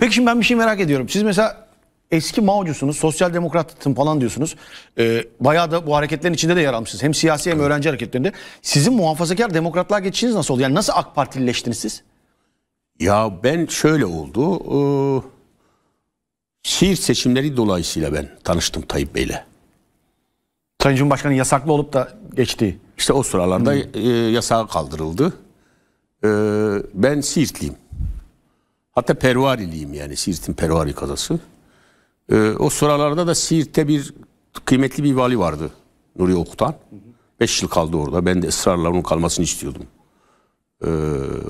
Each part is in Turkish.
Peki şimdi ben bir şey merak ediyorum. Siz mesela eski Mao'cusunuz, sosyal demokratın falan diyorsunuz. Ee, bayağı da bu hareketlerin içinde de yer almışsınız. Hem siyasi hem öğrenci hareketlerinde. Sizin muhafazakar demokratlığa geçişiniz nasıl oldu? Yani nasıl AK Partilileştiniz siz? Ya ben şöyle oldu. Ee, şiir seçimleri dolayısıyla ben tanıştım Tayyip Bey'le. Sayın Cumhurbaşkanı yasaklı olup da geçti. İşte o sıralarda hmm. e, yasağa kaldırıldı. E, ben Siirtliyim. Hatta Pervariliyim yani Siirt'in Pervari kazası. Ee, o sıralarda da Siirt'te bir kıymetli bir vali vardı Nuri Okutan. Beş yıl kaldı orada. Ben de ısrarla onun kalmasını istiyordum. Ee,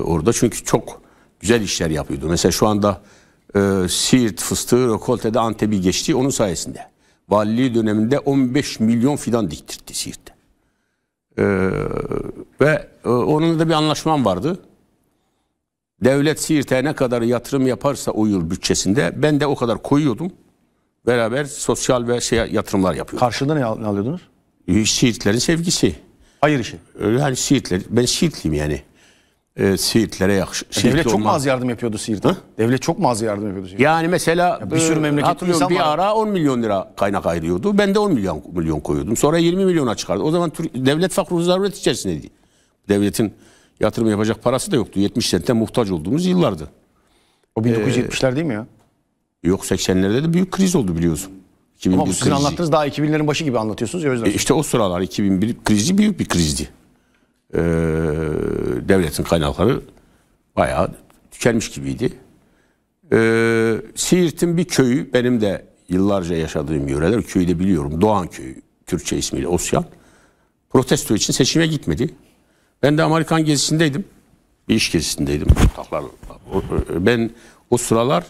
orada çünkü çok güzel işler yapıyordu. Mesela şu anda e, Siirt fıstığı Rekolte'de Antep'i geçti onun sayesinde. Valiliği döneminde 15 milyon fidan diktirtti Siirt'te. Ee, ve e, onunla da bir anlaşmam vardı. Devlet Siirt'e ne kadar yatırım yaparsa uyur bütçesinde ben de o kadar koyuyordum. Beraber sosyal ve şey yatırımlar yapıyorduk. Karşılığında ne, al- ne alıyordunuz? E, Siirtlerin sevgisi. Hayır işi. E, yani Siirtler, ben Siirtliyim yani. Ee, Siirtlere yakış. Siirtli Devlet çok mu az yardım yapıyordu Siirt'e? Ha? Devlet çok mu az yardım yapıyordu Siirt'e? Yani mesela bir sürü e, hatırlıyorum insan bir var. ara 10 milyon lira kaynak ayırıyordu. Ben de 10 milyon milyon koyuyordum. Sonra 20 milyona çıkardı. O zaman Türk, devlet fakr zaruret içerisindeydi. Devletin yatırım yapacak parası da yoktu. 70 sente muhtaç olduğumuz yıllardı. O 1970'ler değil ee, mi ya? Yok 80'lerde de büyük kriz oldu biliyorsun. 2001 Ama sizin anlattığınız daha 2000'lerin başı gibi anlatıyorsunuz ya o yüzden. E işte o sıralar 2001 krizi büyük bir krizdi. Ee, devletin kaynakları bayağı tükenmiş gibiydi. Ee, Siirt'in bir köyü benim de yıllarca yaşadığım yöreler köyü de biliyorum. Doğan köyü Kürtçe ismiyle Osyan. Protesto için seçime gitmedi. Ben de Amerikan gezisindeydim. Bir iş gezisindeydim. E, ben o sıralar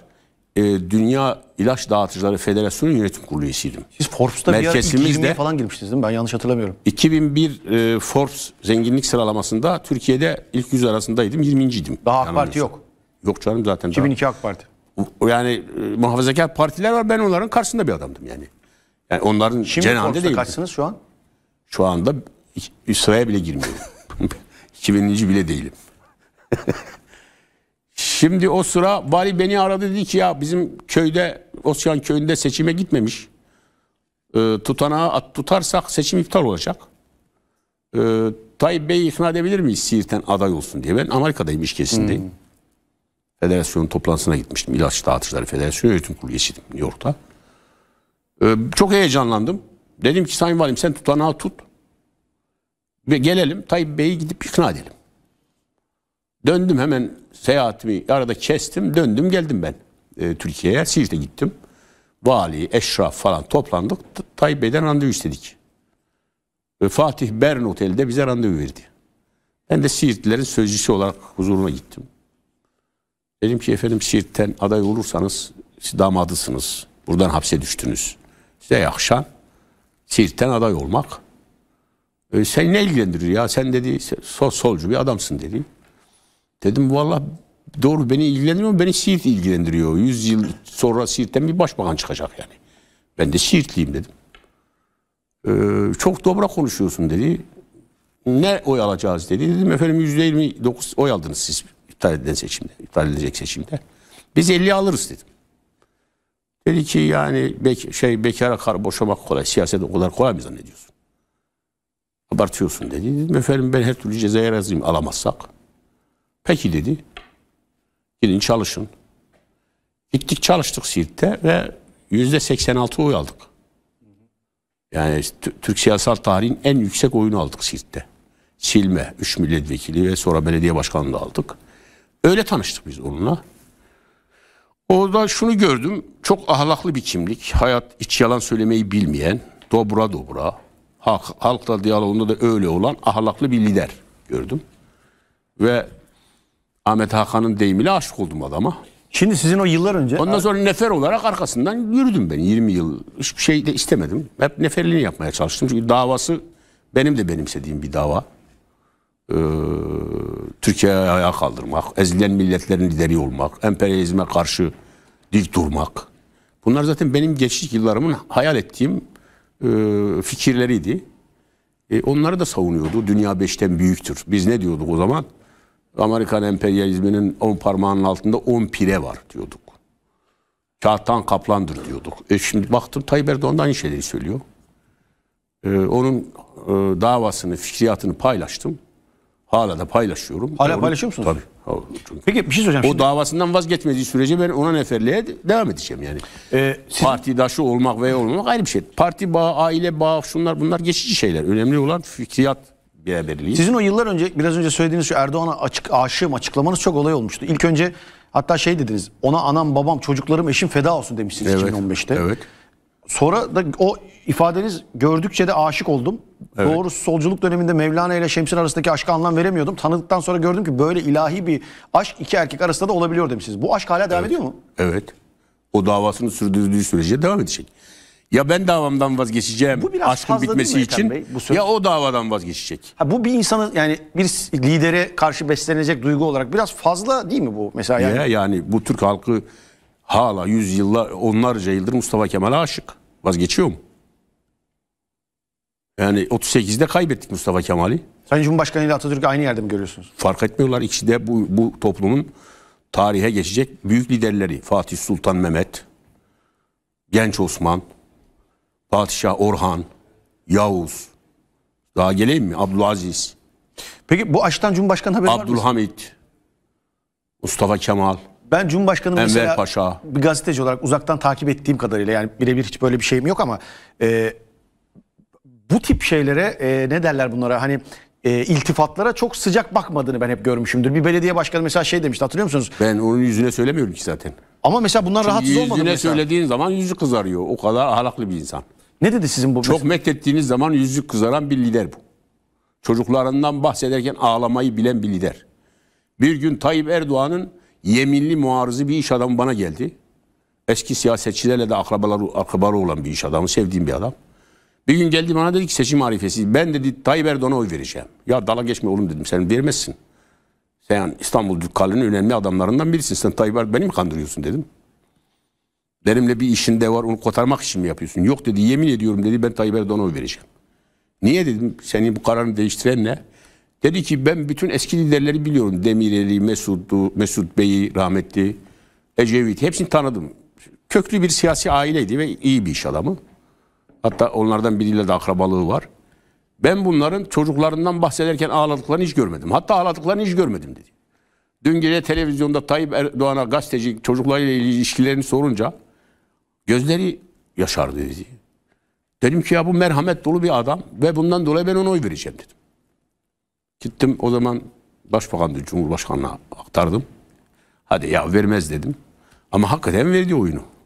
e, Dünya İlaç Dağıtıcıları Federasyonu Yönetim Kurulu üyesiydim. Siz Forbes'ta bir ara falan girmiştiniz değil mi? Ben yanlış hatırlamıyorum. 2001 e, Forbes zenginlik sıralamasında Türkiye'de ilk yüz arasındaydım. 20.ydim. Daha AK Parti yok. Yok canım zaten. 2002 daha. AK Parti. Yani e, muhafazakar partiler var. Ben onların karşısında bir adamdım yani. Yani onların Şimdi cenahında değil. kaçsınız şu an? Şu anda sıraya bile girmiyorum. 2000. bile değilim. Şimdi o sıra vali beni aradı dedi ki ya bizim köyde Osyan köyünde seçime gitmemiş. E, tutanağı at, tutarsak seçim iptal olacak. E, Tayyip Bey'i ikna edebilir miyiz Siirt'ten aday olsun diye. Ben Amerika'dayım iş kesindeyim. Hmm. Federasyonun toplantısına gitmiştim. İlaç Dağıtıcıları Federasyonu Yönetim Kurulu geçirdim New York'ta. E, çok heyecanlandım. Dedim ki Sayın Valim sen tutanağı tut. Ve gelelim Tayyip Bey'i gidip ikna edelim. Döndüm hemen seyahatimi arada kestim. Döndüm geldim ben e, Türkiye'ye. Siirt'e gittim. Vali, eşraf falan toplandık. Tayyip Bey'den randevu istedik. E, Fatih Bern Otel'de bize randevu verdi. Ben de Siirtlilerin sözcüsü olarak huzuruna gittim. Dedim ki efendim Siirt'ten aday olursanız siz damadısınız. Buradan hapse düştünüz. Size yakışan Siirt'ten aday olmak. E, seni ne ilgilendiriyor? ya? Sen dedi sol, solcu bir adamsın dedi. Dedim valla doğru beni ilgilendiriyor beni Siirt ilgilendiriyor. Yüz yıl sonra Siirt'ten bir başbakan çıkacak yani. Ben de Siirtliyim dedim. E, çok dobra konuşuyorsun dedi. Ne oy alacağız dedi. Dedim efendim yüzde %29 oy aldınız siz iptal edilen seçimde. iptal edilecek seçimde. Biz elli alırız dedim. Dedi ki yani bek şey bekara kar boşamak kolay. Siyaset o kadar kolay mı zannediyorsun? abartıyorsun dedi. Dedim efendim ben her türlü cezaya razıyım alamazsak. Peki dedi. Gidin çalışın. Gittik çalıştık Siirt'te ve yüzde 86 oy aldık. Yani Türk siyasal tarihin en yüksek oyunu aldık Siirt'te. Silme, 3 milletvekili ve sonra belediye başkanını da aldık. Öyle tanıştık biz onunla. Orada şunu gördüm. Çok ahlaklı bir kimlik. Hayat iç yalan söylemeyi bilmeyen, dobra dobra, halk, halkla diyalogunda da öyle olan ahlaklı bir lider gördüm. Ve Ahmet Hakan'ın deyimiyle aşık oldum adama. Şimdi sizin o yıllar önce... Ondan sonra nefer olarak arkasından yürüdüm ben 20 yıl. Hiçbir şey de istemedim. Hep neferliğini yapmaya çalıştım. Çünkü davası benim de benimsediğim bir dava. Ee, Türkiye'yi ayağa kaldırmak, ezilen milletlerin lideri olmak, emperyalizme karşı dik durmak. Bunlar zaten benim geçiş yıllarımın hayal ettiğim e, fikirleriydi. E, onları da savunuyordu. Dünya beşten büyüktür. Biz ne diyorduk o zaman? Amerikan emperyalizminin on parmağının altında on pire var diyorduk. Kağıttan kaplandır diyorduk. E şimdi baktım Tayyip Erdoğan da aynı şeyleri söylüyor. E, onun e, davasını, fikriyatını paylaştım. Hala da paylaşıyorum. Hala Onu, paylaşıyor musunuz? Tabii. Peki bir şey soracağım. O şimdi. davasından vazgeçmediği sürece ben ona neferliğe devam edeceğim yani. Ee, siz... Partidaşı olmak veya olmamak ayrı bir şey. Parti bağı, aile bağı, şunlar bunlar geçici şeyler. Önemli olan fikriyat beraberliği. Sizin o yıllar önce biraz önce söylediğiniz şu Erdoğan'a açık aşığım açıklamanız çok olay olmuştu. İlk önce hatta şey dediniz. Ona anam, babam, çocuklarım, eşim feda olsun demişsiniz evet, 2015'te. Evet. Sonra da o ifadeniz gördükçe de aşık oldum. Evet. Doğrusu solculuk döneminde Mevlana ile Şemsin arasındaki aşka anlam veremiyordum. Tanıdıktan sonra gördüm ki böyle ilahi bir aşk iki erkek arasında da olabiliyor demişsiniz. Bu aşk hala devam evet. ediyor mu? Evet. O davasını sürdürdüğü sürece devam edecek. Ya ben davamdan vazgeçeceğim bu biraz aşkın bitmesi için Bey, bu ya o davadan vazgeçecek. Ha, bu bir insanı yani bir lidere karşı beslenecek duygu olarak biraz fazla değil mi bu mesela? Yani, ya, yani bu Türk halkı hala yüzyıllar onlarca yıldır Mustafa Kemal'e aşık. Vazgeçiyor mu? Yani 38'de kaybettik Mustafa Kemal'i. Sen Cumhurbaşkanı ile Atatürk'ü aynı yerde mi görüyorsunuz? Fark etmiyorlar. İkisi de bu, bu toplumun tarihe geçecek büyük liderleri. Fatih Sultan Mehmet, Genç Osman, Padişah Orhan, Yavuz. Daha geleyim mi? Abdülaziz. Peki bu açtan Cumhurbaşkanı haberi var mı? Abdülhamit, Mustafa Kemal. Ben Cumhurbaşkanı Enver mesela Paşa. bir gazeteci olarak uzaktan takip ettiğim kadarıyla yani birebir hiç böyle bir şeyim yok ama e, bu tip şeylere e, ne derler bunlara hani e, iltifatlara çok sıcak bakmadığını ben hep görmüşümdür. Bir belediye başkanı mesela şey demişti hatırlıyor musunuz? Ben onun yüzüne söylemiyorum ki zaten. Ama mesela bunlar Çünkü rahatsız olmadım Yüzüne söylediğin zaman yüzü kızarıyor. O kadar ahlaklı bir insan. Ne dedi sizin bu? Çok methettiğiniz zaman yüzü kızaran bir lider bu. Çocuklarından bahsederken ağlamayı bilen bir lider. Bir gün Tayyip Erdoğan'ın yeminli muarızı bir iş adamı bana geldi. Eski siyasetçilerle de akrabaları, akrabaları olan bir iş adamı, sevdiğim bir adam. Bir gün geldi bana dedi ki seçim arifesi. Ben dedi Tayyip Erdoğan'a oy vereceğim. Ya dala geçme oğlum dedim sen vermezsin. Sen İstanbul dükkanının önemli adamlarından birisin. Sen Tayyip Erdoğan beni mi kandırıyorsun dedim. Benimle bir işin de var onu kotarmak için mi yapıyorsun? Yok dedi yemin ediyorum dedi ben Tayyip Erdoğan'a oy vereceğim. Niye dedim seni bu kararını değiştiren ne? Dedi ki ben bütün eski liderleri biliyorum. Demireli, Mesud'u, Mesut Bey'i rahmetli, Ecevit hepsini tanıdım. Köklü bir siyasi aileydi ve iyi bir iş adamı. Hatta onlardan biriyle de akrabalığı var. Ben bunların çocuklarından bahsederken ağladıklarını hiç görmedim. Hatta ağladıklarını hiç görmedim dedi. Dün gece televizyonda Tayyip Erdoğan'a gazeteci çocuklarıyla ilişkilerini sorunca gözleri yaşardı dedi. Dedim ki ya bu merhamet dolu bir adam ve bundan dolayı ben ona oy vereceğim dedim. Gittim o zaman başbakan Cumhurbaşkanı'na aktardım. Hadi ya vermez dedim. Ama hakikaten verdi oyunu.